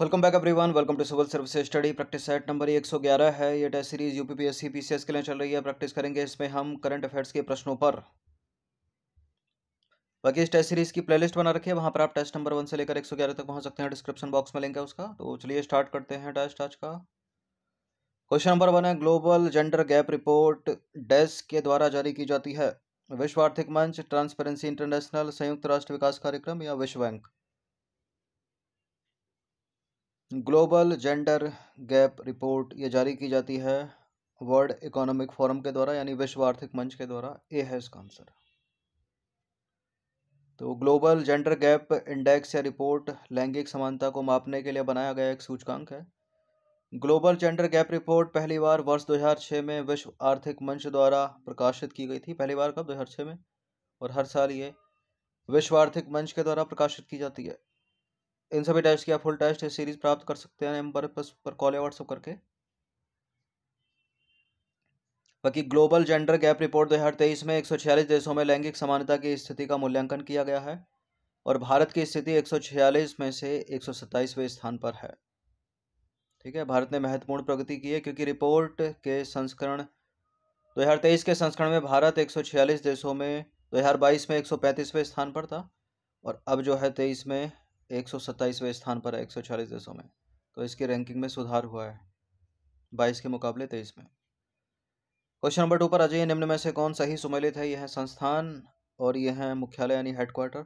Welcome back everyone welcome to civil service study practice set number 111 है ये test series UPPSC PCS के लिए चल रही है प्रैक्टिस करेंगे इसमें हम करंट अफेयर्स के प्रश्नों पर बाकी इस टेस्ट सीरीज की प्लेलिस्ट बना रखी है वहाँ पर आप टेस्ट नंबर वन से लेकर 111 तक पहुँच सकते हैं डिस्क्रिप्शन बॉक्स में लिंक है उसका तो चलिए स्टार्ट करते हैं टेस्ट आज का क्वेश्चन नंबर वन है global gender gap report desk के द्वारा जारी की जाती है विश्व आर्थिक मंच ट्रांसपेरेंसी इंटरनेशनल संयुक्त राष्ट्र विकास कार्यक्रम या विश्व bank global gender gap report ये जारी की जाती है वर्ल्ड इकोनॉमिक फोरम के द्वारा यानी विश्व आर्थिक मंच के द्वारा ए है इसका आंसर तो ग्लोबल जेंडर गैप इंडेक्स या रिपोर्ट लैंगिक समानता को मापने के लिए बनाया गया एक सूचकांक है ग्लोबल जेंडर गैप रिपोर्ट पहली बार वर्ष 2006 में विश्व आर्थिक मंच द्वारा प्रकाशित की गई थी पहली बार कब 2006 में और हर साल ये विश्व आर्थिक मंच के द्वारा प्रकाशित की जाती है इन सभी टेस्ट की आप फुल टेस्ट सीरीज प्राप्त कर सकते हैं नंबर पर कॉल या व्हाट्सअप करके बाकी ग्लोबल जेंडर गैप रिपोर्ट दो हज़ार तेईस में एक सौ छियालीस देशों में लैंगिक समानता की स्थिति का मूल्यांकन किया गया है और भारत की स्थिति एक सौ छियालीस में से एक सौ सत्ताईसवें स्थान पर है ठीक है भारत ने महत्वपूर्ण प्रगति की है क्योंकि रिपोर्ट के संस्करण दो हज़ार तेईस के संस्करण में भारत एक सौ छियालीस देशों में दो हज़ार बाईस में एक सौ पैंतीसवें स्थान पर था और अब जो है तेईस में एक सौ स्थान पर है एक देशों में तो इसकी रैंकिंग में सुधार हुआ है बाईस के मुकाबले तेईस में क्वेश्चन नंबर टू पर अजय निम्न में से कौन सही सुमेलित है यह संस्थान और यह है मुख्यालय यानी हेडक्वार्टर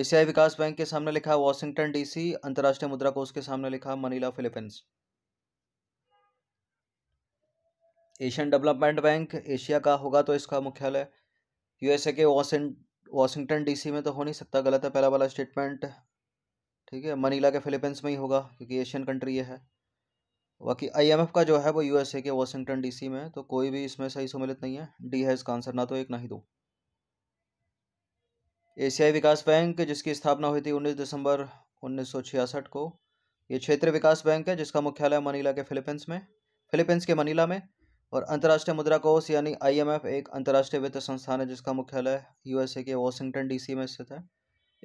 एशियाई विकास बैंक के सामने लिखा वॉशिंगटन डीसी अंतर्राष्ट्रीय मुद्रा कोष के सामने लिखा Manila Philippines Asian Development Bank Asia का होगा तो इसका मुख्यालय यूएसए के वॉशिंगटन डीसी में तो हो नहीं सकता गलत है पहला वाला स्टेटमेंट ठीक है मनीला के फिलीपींस में ही होगा क्योंकि एशियन कंट्री ये है बाकी आईएमएफ का जो है वो यूएसए के वाशिंगटन डीसी में तो कोई भी इसमें सही सम्मिलित नहीं है डी है इसका आंसर ना तो एक ना ही दो एशियाई विकास बैंक जिसकी स्थापना हुई थी उन्नीस दिसंबर उन्नीस को ये क्षेत्रीय विकास बैंक है जिसका मुख्यालय मनीला के फिलीपींस में फिलीपींस के मनीला में और अंतर्राष्ट्रीय मुद्रा कोष यानी आईएमएफ एक अंतर्राष्ट्रीय वित्त संस्थान है जिसका मुख्यालय यूएसए के वाशिंगटन डीसी में स्थित है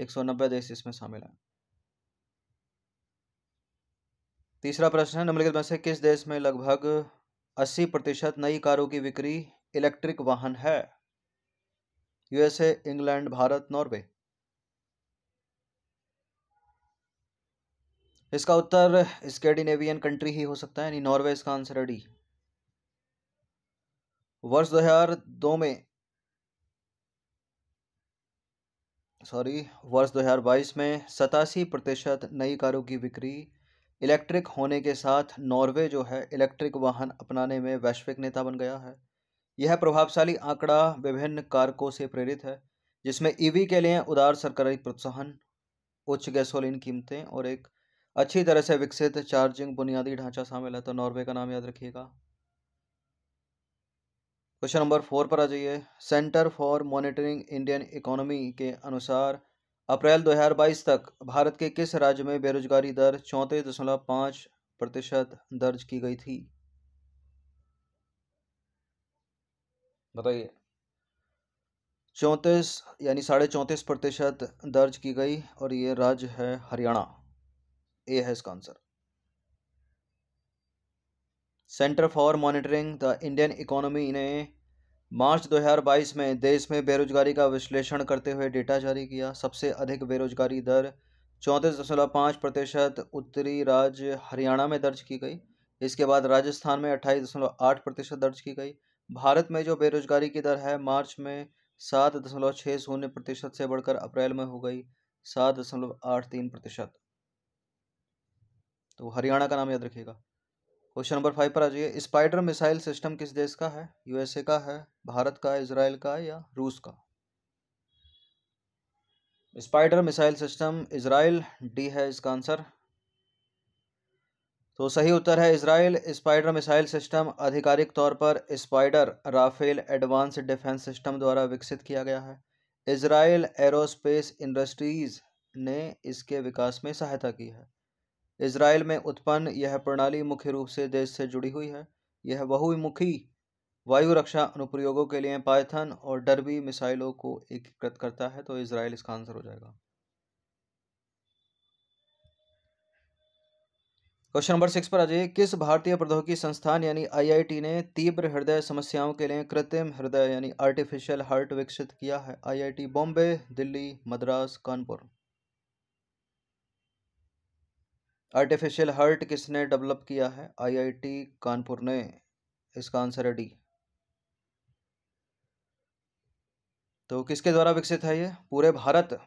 190 देश इसमें शामिल हैं तीसरा प्रश्न है निम्नलिखित में से किस देश में लगभग अस्सी प्रतिशत नई कारों की बिक्री इलेक्ट्रिक वाहन है यूएसए इंग्लैंड भारत नॉर्वे इसका उत्तर स्कैंडिनेवियन कंट्री ही हो सकता है यानी नॉर्वे इसका आंसर है डी वर्ष 2002 में सॉरी वर्ष 2022 में सतासी प्रतिशत नई कारों की बिक्री इलेक्ट्रिक होने के साथ नॉर्वे जो है इलेक्ट्रिक वाहन अपनाने में वैश्विक नेता बन गया है यह प्रभावशाली आंकड़ा विभिन्न कारकों से प्रेरित है जिसमें ईवी e के लिए उदार सरकारी प्रोत्साहन उच्च गैसोलीन कीमतें और एक अच्छी तरह से विकसित चार्जिंग बुनियादी ढांचा शामिल है तो नॉर्वे का नाम याद रखिएगा क्वेश्चन नंबर फोर पर आ जाइए Centre for Monitoring Indian Economy के अनुसार अप्रैल 2022 तक भारत के किस राज्य में बेरोजगारी दर चौंतीस दशमलव पाँच प्रतिशत दर्ज की गई थी बताइए चौंतीस यानी साढ़े चौंतीस प्रतिशत दर्ज की गई और ये राज्य है हरियाणा ए है इसका answer Centre for Monitoring the Indian Economy ने मार्च 2022 में देश में बेरोजगारी का विश्लेषण करते हुए डेटा जारी किया सबसे अधिक बेरोजगारी दर चौंतीस दशमलव पाँच प्रतिशत उत्तरी राज्य हरियाणा में दर्ज की गई इसके बाद राजस्थान में अट्ठाईस दशमलव आठ प्रतिशत दर्ज की गई भारत में जो बेरोजगारी की दर है मार्च में सात दशमलव छः शून्य प्रतिशत से बढ़कर अप्रैल में हो गई सात दशमलव आठ तीन प्रतिशत तो हरियाणा का नाम याद रखिएगा क्वेश्चन नंबर फाइव पर आ जाइए स्पाइडर मिसाइल सिस्टम किस देश का है यूएसए का है भारत का इसराइल का या रूस का Spyder missile system Israel D है इसका आंसर तो सही उत्तर है इसराइल स्पाइडर मिसाइल सिस्टम आधिकारिक तौर पर Spyder Rafael Advanced Defense system द्वारा विकसित किया गया है इसराइल एरोस्पेस इंडस्ट्रीज़ ने इसके विकास में सहायता की है इसराइल में उत्पन्न यह प्रणाली मुख्य रूप से देश से जुड़ी हुई है यह बहुमुखी वायु रक्षा अनुप्रयोगों के लिए पायथन और डरबी मिसाइलों को एकीकृत करता है तो इसराइल इसका आंसर हो जाएगा क्वेश्चन नंबर सिक्स पर आ जाइए किस भारतीय प्रौद्योगिकी संस्थान यानी आईआईटी ने तीव्र हृदय समस्याओं के लिए कृत्रिम हृदय यानी आर्टिफिशियल हार्ट विकसित किया है IIT Bombay Delhi Madras Kanpur artificial heart किसने डेवलप किया है आईआईटी कानपुर ने इसका आंसर है डी तो किसके द्वारा विकसित है ये पूरे भारत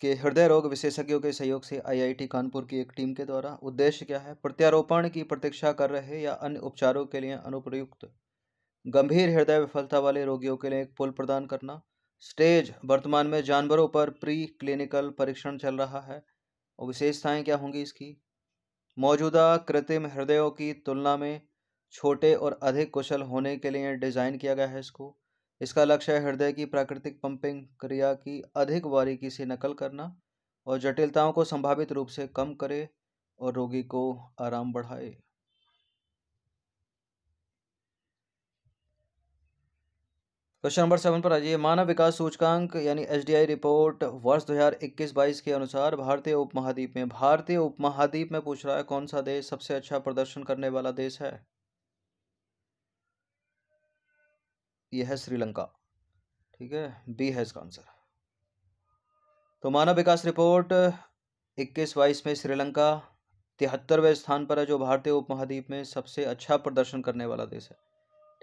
के हृदय रोग विशेषज्ञों के सहयोग से आईआईटी कानपुर की एक टीम के द्वारा उद्देश्य क्या है प्रत्यारोपण की प्रतीक्षा कर रहे या अन्य उपचारों के लिए अनुप्रयुक्त गंभीर हृदय विफलता वाले रोगियों के लिए एक पुल प्रदान करना स्टेज वर्तमान में जानवरों पर प्री क्लिनिकल परीक्षण चल रहा है और विशेषताएं क्या होंगी इसकी मौजूदा कृत्रिम हृदयों की तुलना में छोटे और अधिक कुशल होने के लिए डिज़ाइन किया गया है इसको इसका लक्ष्य हृदय की प्राकृतिक पंपिंग क्रिया की अधिक बारीकी से नकल करना और जटिलताओं को संभावित रूप से कम करे और रोगी को आराम बढ़ाए क्वेश्चन नंबर सेवन पर आ जाइए मानव विकास सूचकांक यानी एच रिपोर्ट वर्ष 2021-22 के अनुसार भारतीय उपमहाद्वीप में भारतीय उपमहाद्वीप में पूछ रहा है कौन सा देश सबसे अच्छा प्रदर्शन करने वाला देश है यह है श्रीलंका ठीक है बी है इसका आंसर तो मानव विकास रिपोर्ट इक्कीस बाईस में श्रीलंका तिहत्तरवें स्थान पर है जो भारतीय उपमहाद्वीप में सबसे अच्छा प्रदर्शन करने वाला देश है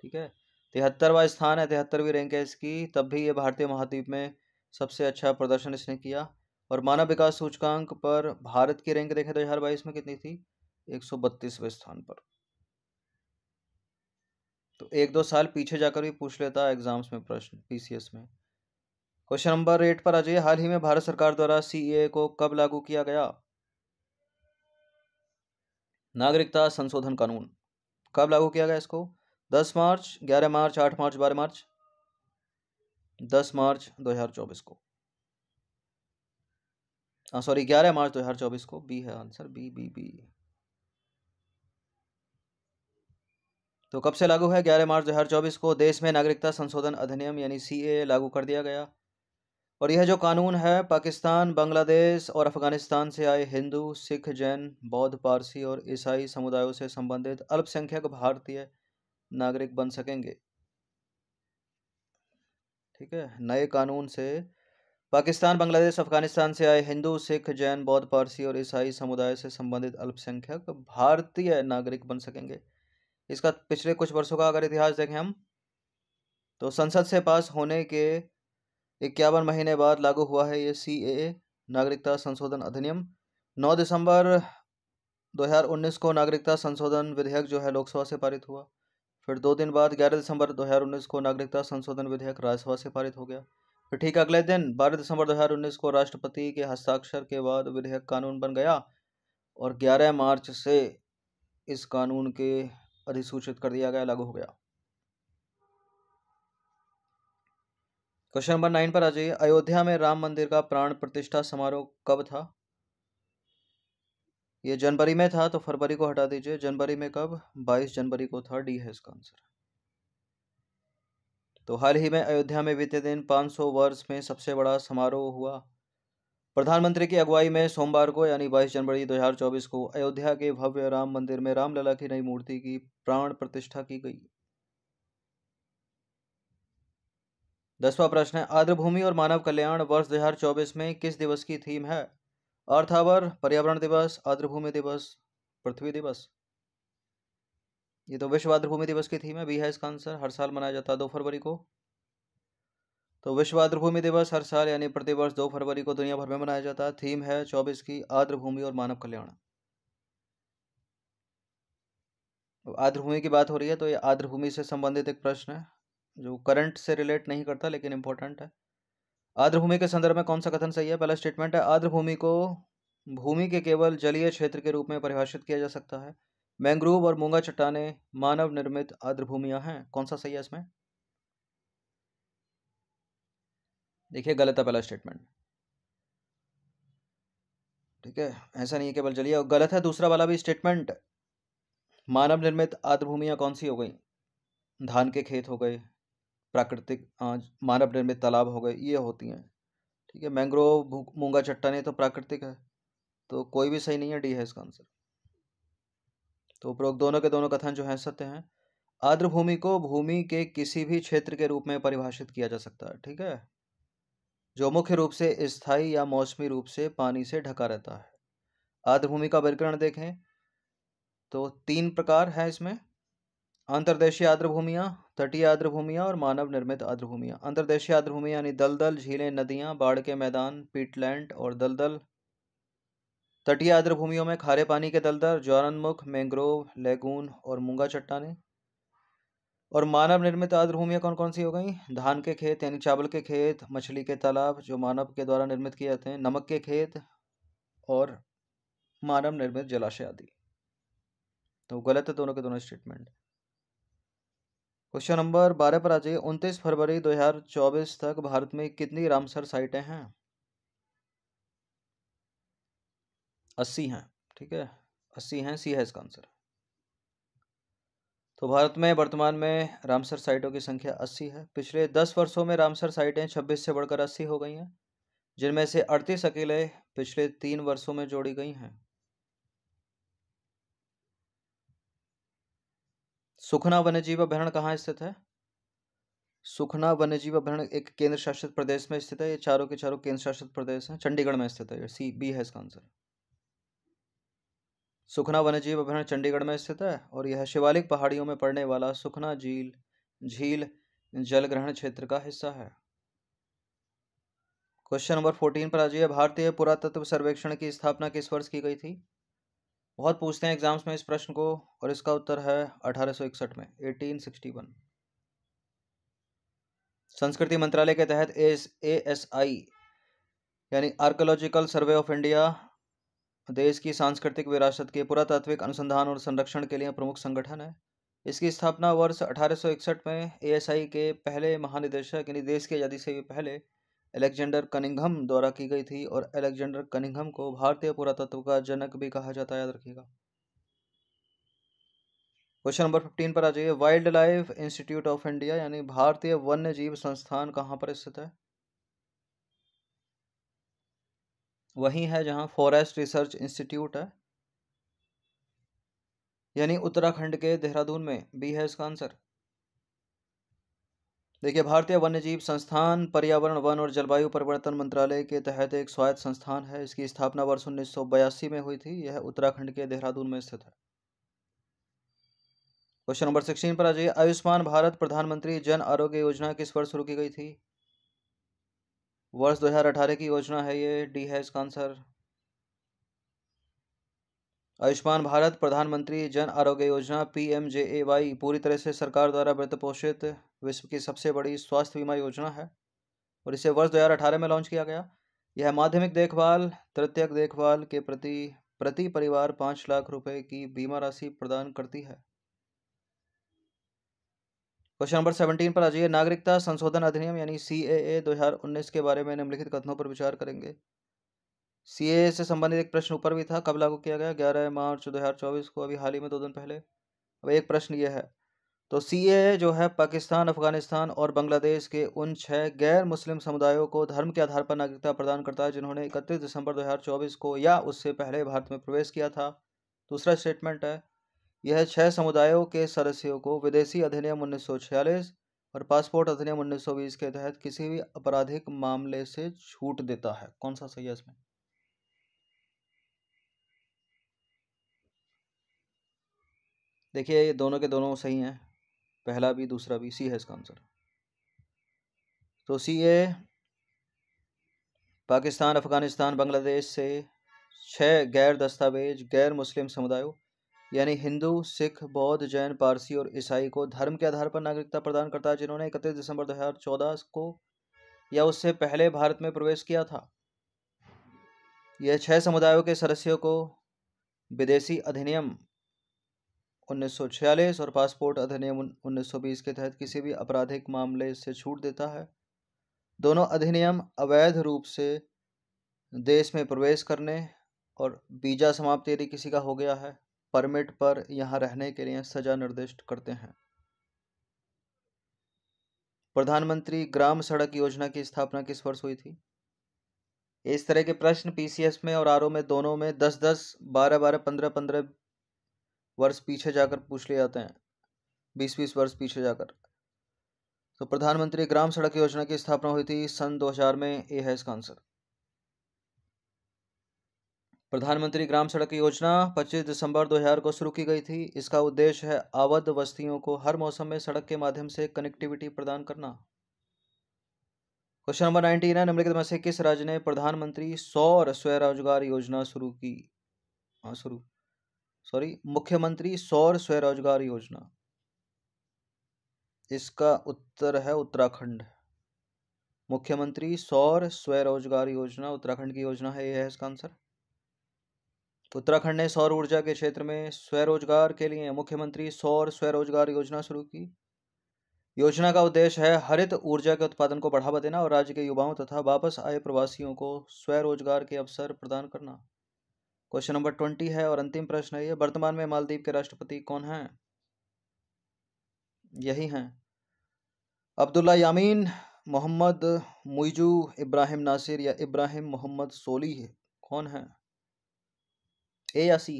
ठीक है तिहत्तरवा स्थान है तिहत्तरवीं रैंक है इसकी तब भी ये भारतीय महाद्वीप में सबसे अच्छा प्रदर्शन इसने किया और मानव विकास सूचकांक पर भारत की रैंक देखें दो तो हज़ार बाईस में कितनी थी एक सौ बत्तीसवें स्थान पर तो एक दो साल पीछे जाकर भी पूछ लेता एग्जाम्स में प्रश्न पीसीएस में क्वेश्चन नंबर एट पर आ जाइए हाल ही में भारत सरकार द्वारा सीए e को कब लागू किया गया नागरिकता संशोधन कानून कब लागू किया गया इसको दस मार्च ग्यारह मार्च आठ मार्च बारह मार्च दस मार्च दो हज़ार चौबीस को सॉरी हाँ, ग्यारह मार्च दो हज़ार चौबीस को बी है आंसर बी बी बी तो कब से लागू है ग्यारह मार्च दो हज़ार चौबीस को देश में नागरिकता संशोधन अधिनियम यानी सी ए लागू कर दिया गया और यह जो कानून है पाकिस्तान बांग्लादेश और अफगानिस्तान से आए हिंदू सिख जैन बौद्ध पारसी और ईसाई समुदायों से संबंधित अल्पसंख्यक भारतीय नागरिक बन सकेंगे ठीक है नए कानून से पाकिस्तान बांग्लादेश अफगानिस्तान से आए हिंदू सिख जैन बौद्ध पारसी और ईसाई समुदाय से संबंधित अल्पसंख्यक भारतीय नागरिक बन सकेंगे इसका पिछले कुछ वर्षों का अगर इतिहास देखें हम तो संसद से पास होने के इक्यावन महीने बाद लागू हुआ है ये सी ए नागरिकता संशोधन अधिनियम 9 दिसंबर 2019 को नागरिकता संशोधन विधेयक जो है लोकसभा से पारित हुआ फिर दो दिन बाद 11 दिसंबर 2019 को नागरिकता संशोधन विधेयक राज्यसभा से पारित हो गया फिर ठीक अगले दिन 12 दिसंबर 2019 को राष्ट्रपति के हस्ताक्षर के बाद विधेयक कानून बन गया और 11 मार्च से इस कानून के अधिसूचित कर दिया गया लागू हो गया क्वेश्चन नंबर नाइन पर आ जाइए अयोध्या में राम मंदिर का प्राण प्रतिष्ठा समारोह कब था ये जनवरी में था तो फरवरी को हटा दीजिए जनवरी में कब 22 जनवरी को था डी है इसका आंसर तो हाल ही में अयोध्या में बीते दिन 500 वर्ष में सबसे बड़ा समारोह हुआ प्रधानमंत्री की अगुवाई में सोमवार को यानी 22 जनवरी 2024 को अयोध्या के भव्य राम मंदिर में रामलला की नई मूर्ति की प्राण प्रतिष्ठा की गई दसवां प्रश्न है आर्द्रभूमि और मानव कल्याण वर्ष 2024 में किस दिवस की थीम है आवर पर्यावरण दिवस आर्द्रभूमि दिवस पृथ्वी दिवस ये तो विश्व आर्द्रभूमि दिवस की थीम है बी है इसका आंसर हर साल मनाया जाता है दो फरवरी को तो विश्व आर्द्रभूमि दिवस हर साल यानी प्रतिवर्ष दो फरवरी को दुनिया भर में मनाया जाता है थीम है चौबीस की आर्द्रभूमि और मानव कल्याण आर्द्रभूमि की बात हो रही है तो ये आर्द्रभूमि से संबंधित एक प्रश्न है जो करंट से रिलेट नहीं करता लेकिन इंपॉर्टेंट है आर्द्रभूमि के संदर्भ में कौन सा कथन सही है पहला स्टेटमेंट है आर्द्रभूमि को भूमि के केवल जलीय क्षेत्र के रूप में परिभाषित किया जा सकता है मैंग्रोव और मूंगा चट्टाने मानव निर्मित आर्द्रभूमियां हैं कौन सा सही है इसमें देखिए गलत है पहला स्टेटमेंट ठीक है ऐसा नहीं है केवल जलीय गलत है दूसरा वाला भी स्टेटमेंट मानव निर्मित आर्द्रभूमियां कौन सी हो गई धान के खेत हो गए प्राकृतिक मानव निर्मित तालाब हो गए ये होती हैं ठीक है मैंग्रोव मूंगा चट्टाने तो प्राकृतिक है तो कोई भी सही नहीं है डी है इसका आंसर तो उपरोक्त दोनों के दोनों कथन जो हैं सत्य हैं आर्द्र भूमि को भूमि के किसी भी क्षेत्र के रूप में परिभाषित किया जा सकता है ठीक है जो मुख्य रूप से स्थायी या मौसमी रूप से पानी से ढका रहता है आर्द्र भूमि का वर्गीकरण देखें तो तीन प्रकार है इसमें अंतर्देशीय आर्द्र भूमिया तटीय आर्द्रभूमियाँ और मानव निर्मित आर्द्रभूमियाँ अंतर्देशीय आर्द्रभूमि यानी दलदल झीलें नदियाँ बाढ़ के मैदान पीटलैंड और दलदल तटीय आर्द्रभूमियों में खारे पानी के दलदल ज्वारनमुख मैंग्रोव लेगून और मूंगा चट्टाने और मानव निर्मित आर्द्रभूमियाँ कौन कौन सी हो गई धान के खेत यानी चावल के खेत मछली के तालाब जो मानव के द्वारा निर्मित किए जाते हैं नमक के खेत और मानव निर्मित जलाशय आदि तो गलत है दोनों के दोनों स्टेटमेंट क्वेश्चन नंबर बारह पर आ जाइए उनतीस फरवरी 2024 तक भारत में कितनी रामसर साइटें हैं अस्सी हैं ठीक है अस्सी हैं सी है इसका आंसर तो भारत में वर्तमान में रामसर साइटों की संख्या अस्सी है पिछले दस वर्षों में रामसर साइटें छब्बीस से बढ़कर अस्सी हो गई हैं जिनमें से अड़तीस अकेले पिछले तीन वर्षों में जोड़ी गई हैं सुखना वन्यजीव अभ्यारण कहाँ स्थित है सुखना वन्यजीव अभ्यारण एक केंद्र शासित प्रदेश में स्थित है ये चारों के चारों केंद्र शासित प्रदेश हैं चंडीगढ़ में स्थित है ये सी बी है इसका आंसर सुखना वन्यजीव अभ्यारण चंडीगढ़ में स्थित है और यह शिवालिक पहाड़ियों में पड़ने वाला सुखना झील झील जल ग्रहण क्षेत्र का हिस्सा है क्वेश्चन नंबर फोर्टीन पर आ जाइए भारतीय पुरातत्व सर्वेक्षण की स्थापना किस वर्ष की गई थी बहुत पूछते हैं एग्जाम्स में इस प्रश्न को और इसका उत्तर है अठारह में 1861 संस्कृति मंत्रालय के तहत एस ए एस आई यानी आर्कोलॉजिकल सर्वे ऑफ इंडिया देश की सांस्कृतिक विरासत के पुरातात्विक अनुसंधान और संरक्षण के लिए प्रमुख संगठन है इसकी स्थापना वर्ष 1861 में एएसआई के पहले महानिदेशक यानी देश की आज़ादी से भी पहले एलेक्जेंडर कनिंगम द्वारा की गई थी और एलेक्जेंडर कनिंगम को भारतीय पुरातत्व का जनक भी कहा जाता है याद रखिएगा क्वेश्चन नंबर फिफ्टीन पर आ जाइए wild life institute of India यानी भारतीय वन्य जीव संस्थान कहाँ पर स्थित है वही है जहाँ फॉरेस्ट रिसर्च इंस्टीट्यूट है यानी उत्तराखंड के देहरादून में बी है इसका आंसर देखिए भारतीय वन्यजीव संस्थान पर्यावरण वन और जलवायु परिवर्तन मंत्रालय के तहत एक स्वायत्त संस्थान है इसकी स्थापना वर्ष उन्नीस में हुई थी यह उत्तराखंड के देहरादून में स्थित है क्वेश्चन नंबर सिक्सटीन पर आ जाइए आयुष्मान भारत प्रधानमंत्री जन आरोग्य योजना किस वर्ष शुरू की गई थी वर्ष 2018 की योजना है ये डी है इसका आंसर आयुष्मान भारत प्रधानमंत्री जन आरोग्य योजना पी पूरी तरह से सरकार द्वारा वित्त पोषित विश्व की सबसे बड़ी स्वास्थ्य बीमा योजना है और इसे वर्ष 2018 में लॉन्च किया गया यह माध्यमिक देखभाल तृतीयक देखभाल के प्रति प्रति परिवार पाँच लाख रुपए की बीमा राशि प्रदान करती है क्वेश्चन नंबर सेवनटीन पर आ जाइए नागरिकता संशोधन अधिनियम यानी सी ए दो के बारे में निम्नलिखित कथनों पर विचार करेंगे सी से संबंधित एक प्रश्न ऊपर भी था कब लागू किया गया ग्यारह मार्च दो हज़ार चौबीस को अभी हाल ही में दो दिन पहले अब एक प्रश्न ये है तो सी जो है पाकिस्तान अफगानिस्तान और बांग्लादेश के उन छः गैर मुस्लिम समुदायों को धर्म के आधार पर नागरिकता प्रदान करता है जिन्होंने इकतीस दिसंबर 2024 को या उससे पहले भारत में प्रवेश किया था दूसरा स्टेटमेंट है यह छह समुदायों के सदस्यों को विदेशी अधिनियम उन्नीस और पासपोर्ट अधिनियम उन्नीस के तहत किसी भी आपराधिक मामले से छूट देता है कौन सा सही है इसमें देखिए ये दोनों के दोनों सही हैं पहला भी दूसरा भी सी है इसका आंसर तो सी ए पाकिस्तान अफ़गानिस्तान बांग्लादेश से छह गैर दस्तावेज गैर मुस्लिम समुदायों यानी हिंदू सिख बौद्ध जैन पारसी और ईसाई को धर्म के आधार पर नागरिकता प्रदान करता है जिन्होंने इकतीस दिसंबर 2014 को या उससे पहले भारत में प्रवेश किया था यह छह समुदायों के सदस्यों को विदेशी अधिनियम 1946 और पासपोर्ट अधिनियम 1920 के तहत किसी भी आपराधिक मामले से छूट देता है दोनों अधिनियम अवैध रूप से देश में प्रवेश करने और वीज़ा समाप्ति यदि किसी का हो गया है परमिट पर यहाँ रहने के लिए सजा निर्दिष्ट करते हैं प्रधानमंत्री ग्राम सड़क योजना की स्थापना किस वर्ष हुई थी इस तरह के प्रश्न पीसीएस में और आरओ में दोनों में दस दस बारह बारह पंद्रह पंद्रह वर्ष पीछे जाकर पूछ ले जाते हैं बीस बीस वर्ष पीछे जाकर तो प्रधानमंत्री ग्राम सड़क योजना की स्थापना हुई थी सन 2000 में ए है इसका आंसर प्रधानमंत्री ग्राम सड़क योजना 25 दिसंबर 2000 को शुरू की गई थी इसका उद्देश्य है अवध बस्तियों को हर मौसम में सड़क के माध्यम से कनेक्टिविटी प्रदान करना क्वेश्चन नंबर नाइनटीन है निम्नलिखित में से किस राज्य ने प्रधानमंत्री सौर स्वरोजगार योजना शुरू की हाँ शुरू सॉरी मुख्यमंत्री सौर स्वरोजगार योजना इसका उत्तर है उत्तराखंड मुख्यमंत्री सौर स्वरोजगार योजना उत्तराखंड की योजना है यह है इसका आंसर उत्तराखंड ने सौर ऊर्जा के क्षेत्र में स्वरोजगार के लिए मुख्यमंत्री सौर स्वरोजगार योजना शुरू की योजना का उद्देश्य है हरित ऊर्जा के उत्पादन को बढ़ावा देना और राज्य के युवाओं तथा वापस आए प्रवासियों को स्वरोजगार के अवसर प्रदान करना क्वेश्चन नंबर ट्वेंटी है और अंतिम प्रश्न है ये वर्तमान में मालदीव के राष्ट्रपति कौन हैं यही हैं अब्दुल्ला यामीन मोहम्मद मुइजू इब्राहिम नासिर या इब्राहिम मोहम्मद सोली है। कौन है ए या सी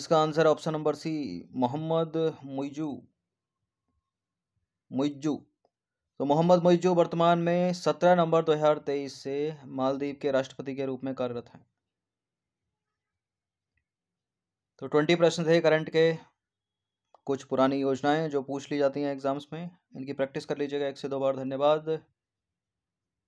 इसका answer option number C Mohammed Muizzu Muizzu तो मोहम्मद मुइजू वर्तमान में सत्रह नंबर तेईस से मालदीव के राष्ट्रपति के रूप में कार्यरत हैं तो ट्वेंटी प्रश्न थे करंट के कुछ पुरानी योजनाएं जो पूछ ली जाती हैं एग्ज़ाम्स में इनकी प्रैक्टिस कर लीजिएगा एक से दो बार धन्यवाद